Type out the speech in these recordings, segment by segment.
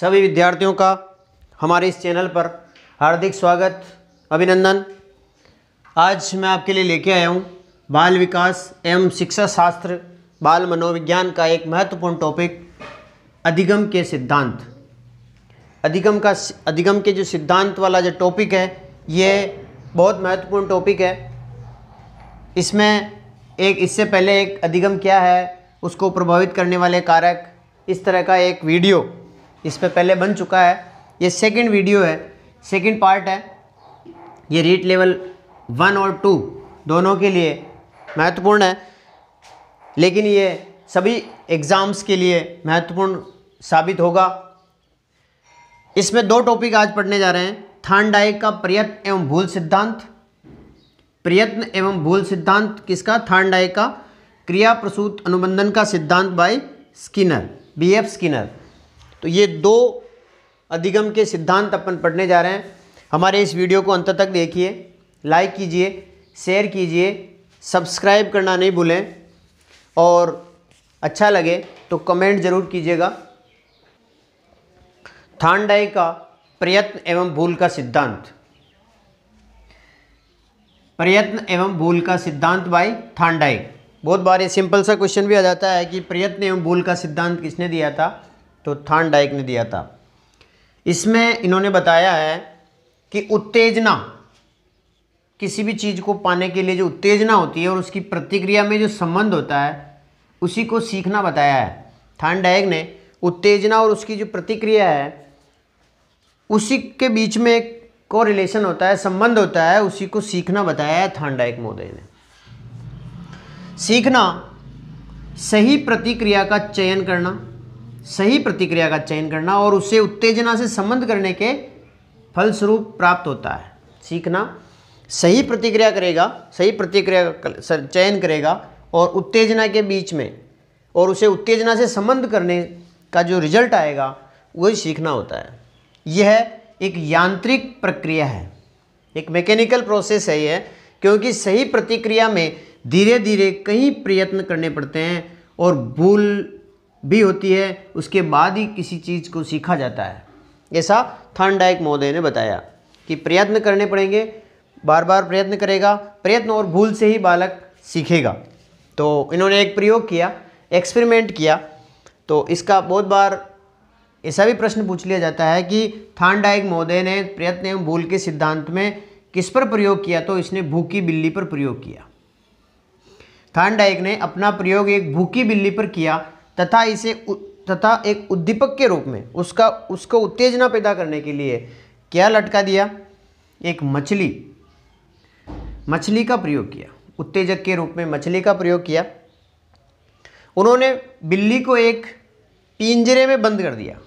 सभी विद्यार्थियों का हमारे इस चैनल पर हार्दिक स्वागत अभिनंदन आज मैं आपके लिए लेके आया हूँ बाल विकास एवं शिक्षा शास्त्र बाल मनोविज्ञान का एक महत्वपूर्ण टॉपिक अधिगम के सिद्धांत अधिगम का अधिगम के जो सिद्धांत वाला जो टॉपिक है ये बहुत महत्वपूर्ण टॉपिक है इसमें एक इससे पहले एक अधिगम क्या है उसको प्रभावित करने वाले कारक इस तरह का एक वीडियो इस पर पहले बन चुका है ये सेकेंड वीडियो है सेकेंड पार्ट है ये रीट लेवल वन और टू दोनों के लिए महत्वपूर्ण है लेकिन ये सभी एग्ज़ाम्स के लिए महत्वपूर्ण साबित होगा इसमें दो टॉपिक आज पढ़ने जा रहे हैं थानडाई का प्रयत्न एवं भूल सिद्धांत प्रयत्न एवं भूल सिद्धांत किसका थानडाई का क्रिया प्रसूत अनुबंधन का सिद्धांत by Skinner B F Skinner तो ये दो अधिगम के सिद्धांत अपन पढ़ने जा रहे हैं हमारे इस वीडियो को अंत तक देखिए लाइक कीजिए शेयर कीजिए सब्सक्राइब करना नहीं भूलें और अच्छा लगे तो कमेंट ज़रूर कीजिएगा थानडाई का प्रयत्न एवं भूल का सिद्धांत प्रयत्न एवं भूल का सिद्धांत बाई थांडाई बहुत बार ये सिंपल सा क्वेश्चन भी आ जाता है कि प्रयत्न एवं भूल का सिद्धांत किसने दिया था तो थान डाइक ने दिया था इसमें इन्होंने बताया है कि उत्तेजना किसी भी चीज़ को पाने के लिए जो उत्तेजना होती है और उसकी प्रतिक्रिया में जो संबंध होता है उसी को सीखना बताया है थान डाइक ने उत्तेजना और उसकी जो प्रतिक्रिया है उसी के बीच में एक को रिलेशन होता है संबंध होता है उसी को सीखना बताया है थान डाइक महोदय ने सीखना सही प्रतिक्रिया का चयन करना सही प्रतिक्रिया का चयन करना और उसे उत्तेजना से संबंध करने के फलस्वरूप प्राप्त होता है सीखना सही प्रतिक्रिया करेगा सही प्रतिक्रिया का चयन करेगा और उत्तेजना के बीच में और उसे उत्तेजना से संबंध करने का जो रिजल्ट आएगा वही सीखना होता है यह एक यांत्रिक प्रक्रिया है एक मैकेनिकल प्रोसेस है यह क्योंकि सही प्रतिक्रिया में धीरे धीरे कई प्रयत्न करने पड़ते हैं और भूल भी होती है उसके बाद ही किसी चीज़ को सीखा जाता है ऐसा डायक महोदय ने बताया कि प्रयत्न करने पड़ेंगे बार बार प्रयत्न करेगा प्रयत्न और भूल से ही बालक सीखेगा तो इन्होंने एक प्रयोग किया एक्सपेरिमेंट किया तो इसका बहुत बार ऐसा भी प्रश्न पूछ लिया जाता है कि थान डायक महोदय ने प्रयत्न एवं भूल के सिद्धांत में किस पर प्रयोग किया तो इसने भूखी बिल्ली पर प्रयोग किया थान डायक ने अपना प्रयोग एक भूखी बिल्ली पर किया तथा इसे तथा एक उद्दीपक के रूप में उसका उसको उत्तेजना पैदा करने के लिए क्या लटका दिया एक मछली मछली का प्रयोग किया उत्तेजक के रूप में मछली का प्रयोग किया उन्होंने बिल्ली को एक पिंजरे में बंद कर दिया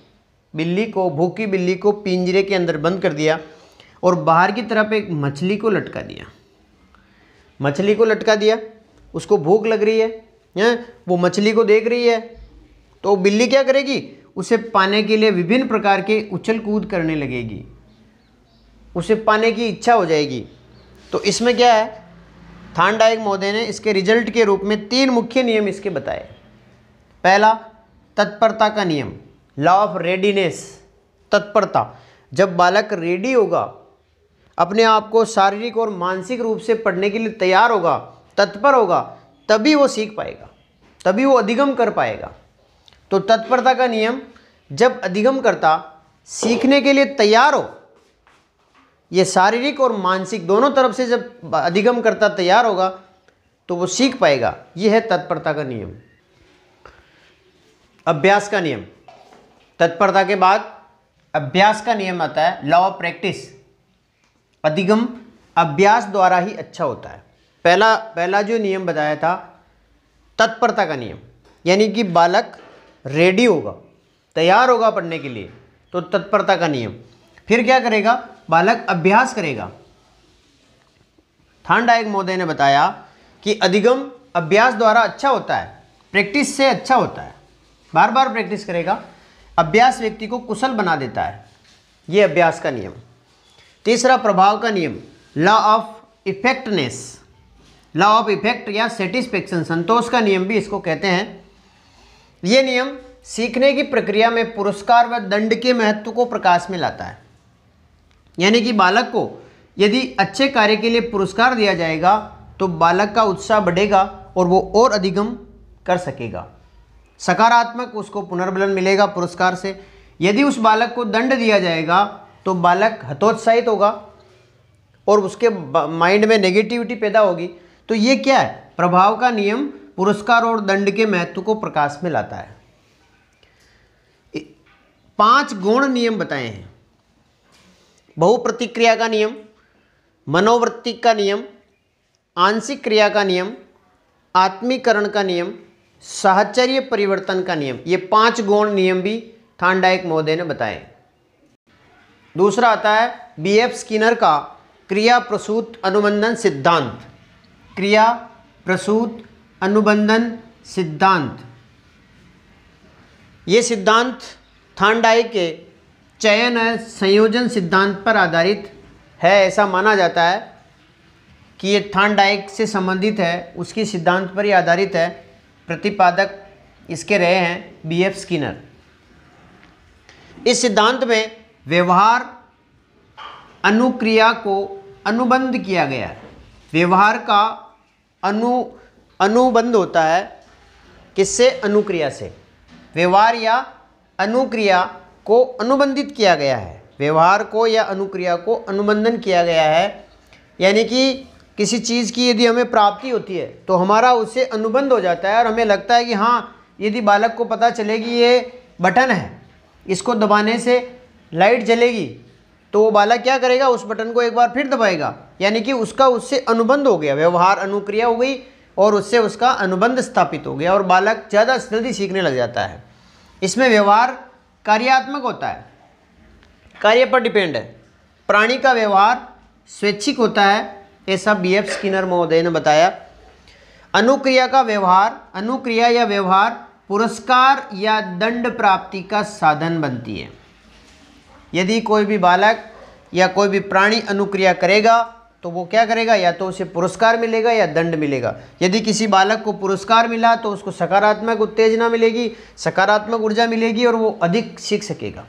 बिल्ली को भूखी बिल्ली को पिंजरे के अंदर बंद कर दिया और बाहर की तरफ एक मछली को लटका दिया मछली को लटका दिया उसको भूख लग रही है हैं वो मछली को देख रही है तो बिल्ली क्या करेगी उसे पाने के लिए विभिन्न प्रकार के उछल कूद करने लगेगी उसे पाने की इच्छा हो जाएगी तो इसमें क्या है थानडायक महोदय ने इसके रिजल्ट के रूप में तीन मुख्य नियम इसके बताए पहला तत्परता का नियम लॉ ऑफ रेडीनेस तत्परता जब बालक रेडी होगा अपने आप को शारीरिक और मानसिक रूप से पढ़ने के लिए तैयार होगा तत्पर होगा तभी वो सीख पाएगा तभी वो अधिगम कर पाएगा तो तत्परता का नियम जब अधिगम करता सीखने के लिए तैयार हो ये शारीरिक और मानसिक दोनों तरफ से जब अधिगम करता तैयार होगा तो वो सीख पाएगा ये है तत्परता का नियम अभ्यास का नियम तत्परता के बाद अभ्यास का नियम आता है लॉ ऑफ प्रैक्टिस अधिगम अभ्यास द्वारा ही अच्छा होता है पहला पहला जो नियम बताया था तत्परता का नियम यानी कि बालक रेडी होगा तैयार होगा पढ़ने के लिए तो तत्परता का नियम फिर क्या करेगा बालक अभ्यास करेगा थानडायक महोदय ने बताया कि अधिगम अभ्यास द्वारा अच्छा होता है प्रैक्टिस से अच्छा होता है बार बार प्रैक्टिस करेगा अभ्यास व्यक्ति को कुशल बना देता है ये अभ्यास का नियम तीसरा प्रभाव का नियम law of effectiveness law of effect या सेटिस्फेक्शन संतोष का नियम भी इसको कहते हैं ये नियम सीखने की प्रक्रिया में पुरस्कार व दंड के महत्व को प्रकाश में लाता है यानी कि बालक को यदि अच्छे कार्य के लिए पुरस्कार दिया जाएगा तो बालक का उत्साह बढ़ेगा और वो और अधिगम कर सकेगा सकारात्मक उसको पुनर्बलन मिलेगा पुरस्कार से यदि उस बालक को दंड दिया जाएगा तो बालक हतोत्साहित होगा और उसके माइंड में नेगेटिविटी पैदा होगी तो ये क्या है प्रभाव का नियम पुरस्कार और दंड के महत्व को प्रकाश में लाता है पांच गुण नियम बताए हैं बहुप्रतिक्रिया का नियम मनोवृत्ति का नियम आंशिक क्रिया का नियम आत्मीकरण का नियम साहचर्य परिवर्तन का नियम ये पांच गुण नियम भी थांडाइक महोदय ने बताए दूसरा आता है बी एफ स्किनर का क्रिया प्रसूत अनुबंधन सिद्धांत क्रिया प्रसूत अनुबंधन सिद्धांत ये सिद्धांत थांडाई के चयन संयोजन सिद्धांत पर आधारित है ऐसा माना जाता है कि ये थांडाइक से संबंधित है उसकी सिद्धांत पर ही आधारित है प्रतिपादक इसके रहे हैं बी एफ स्किनर इस सिद्धांत में व्यवहार अनुक्रिया को अनुबंध किया गया है व्यवहार का अनु अनुबंध होता है किससे अनुक्रिया से व्यवहार या अनुक्रिया को अनुबंधित किया गया है व्यवहार को या अनुक्रिया को अनुबंधन किया गया है यानी कि किसी चीज़ की यदि हमें प्राप्ति होती है तो हमारा उससे अनुबंध हो जाता है और हमें लगता है कि हाँ यदि बालक को पता चलेगी ये बटन है इसको दबाने से लाइट जलेगी तो वो बालक क्या करेगा उस बटन को एक बार फिर दबाएगा यानी कि उसका उससे अनुबंध हो गया व्यवहार अनुक्रिया हो गई और उससे उसका अनुबंध स्थापित हो गया और बालक ज़्यादा जल्दी सीखने लग जाता है इसमें व्यवहार कार्यात्मक होता है कार्य पर डिपेंड है प्राणी का व्यवहार स्वैच्छिक होता है ऐसा बी एफ स्किनर महोदय ने बताया अनुक्रिया का व्यवहार अनुक्रिया या व्यवहार पुरस्कार या दंड प्राप्ति का साधन बनती है यदि कोई भी बालक या कोई भी प्राणी अनुक्रिया करेगा तो वो क्या करेगा या तो उसे पुरस्कार मिलेगा या दंड मिलेगा यदि किसी बालक को पुरस्कार मिला तो उसको सकारात्मक उत्तेजना मिलेगी सकारात्मक ऊर्जा मिलेगी और वो अधिक सीख सकेगा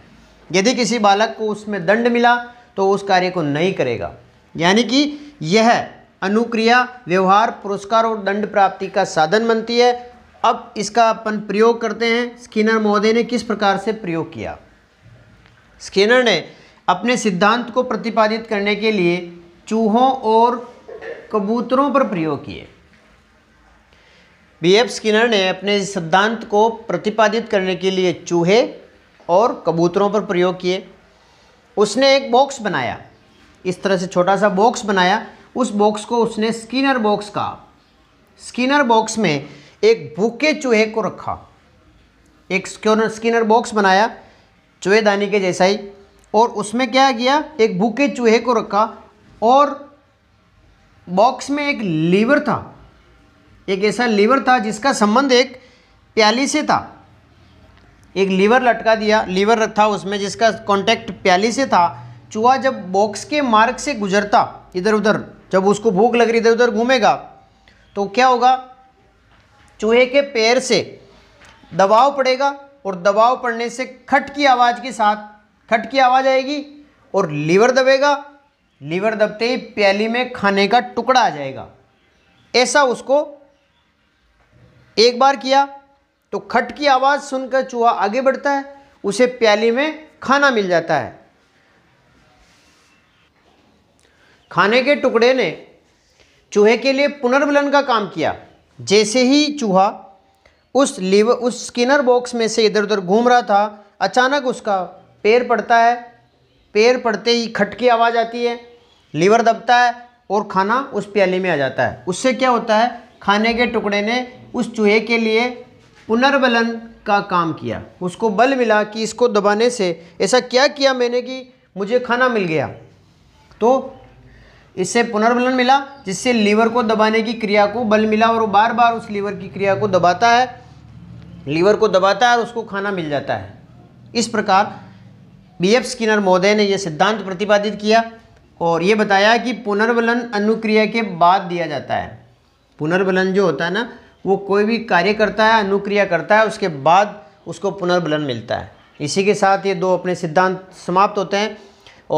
यदि किसी बालक को उसमें दंड मिला तो उस कार्य को नहीं करेगा यानी कि यह अनुक्रिया व्यवहार पुरस्कार और दंड प्राप्ति का साधन बनती है अब इसका अपन प्रयोग करते हैं स्किनर महोदय ने किस प्रकार से प्रयोग किया स्किनर ने अपने सिद्धांत को प्रतिपादित करने के लिए चूहों और कबूतरों पर प्रयोग किए बी एफ स्किनर ने अपने सिद्धांत को प्रतिपादित करने के लिए चूहे और कबूतरों पर प्रयोग किए उसने एक बॉक्स बनाया इस तरह से छोटा सा बॉक्स बनाया उस बॉक्स को उसने स्किनर बॉक्स कहा स्किनर बॉक्स में एक भूखे चूहे को रखा एक स्किनर बॉक्स बनाया चूहेदानी के जैसा ही और उसमें क्या किया एक भूखे चूहे को रखा और बॉक्स में एक लीवर था एक ऐसा लीवर था जिसका संबंध एक प्याली से था एक लीवर लटका दिया लीवर था उसमें जिसका कांटेक्ट प्याली से था चूहा जब बॉक्स के मार्ग से गुजरता इधर उधर जब उसको भूख लग रही इधर उधर घूमेगा तो क्या होगा चूहे के पैर से दबाव पड़ेगा और दबाव पड़ने से खट की आवाज़ के साथ खट की आवाज़ आएगी और लीवर दबेगा लीवर दबते ही प्याली में खाने का टुकड़ा आ जाएगा ऐसा उसको एक बार किया तो खट की आवाज़ सुनकर चूहा आगे बढ़ता है उसे प्याली में खाना मिल जाता है खाने के टुकड़े ने चूहे के लिए पुनर्मिलन का काम किया जैसे ही चूहा उस लीवर उस स्किनर बॉक्स में से इधर उधर घूम रहा था अचानक उसका पैर पड़ता है पैर पड़ते ही खट की आवाज़ आती है लीवर दबता है और खाना उस प्याले में आ जाता है उससे क्या होता है खाने के टुकड़े ने उस चूहे के लिए पुनर्बलन का काम किया उसको बल मिला कि इसको दबाने से ऐसा क्या किया मैंने कि मुझे खाना मिल गया तो इससे पुनर्बलन मिला जिससे लीवर को दबाने की क्रिया को बल मिला और बार बार उस लीवर की क्रिया को दबाता है लीवर को दबाता है और उसको खाना मिल जाता है इस प्रकार बी एफ स्किनर महोदय ने यह सिद्धांत प्रतिपादित किया और ये बताया कि पुनर्वलन अनुक्रिया के बाद दिया जाता है पुनर्वलन जो होता है ना वो कोई भी कार्य करता है अनुक्रिया करता है उसके बाद उसको पुनर्वलन मिलता है इसी के साथ ये दो अपने सिद्धांत समाप्त होते हैं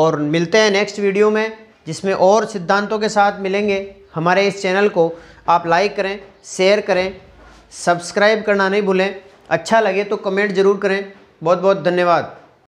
और मिलते हैं नेक्स्ट वीडियो में जिसमें और सिद्धांतों के साथ मिलेंगे हमारे इस चैनल को आप लाइक करें शेयर करें सब्सक्राइब करना नहीं भूलें अच्छा लगे तो कमेंट ज़रूर करें बहुत बहुत धन्यवाद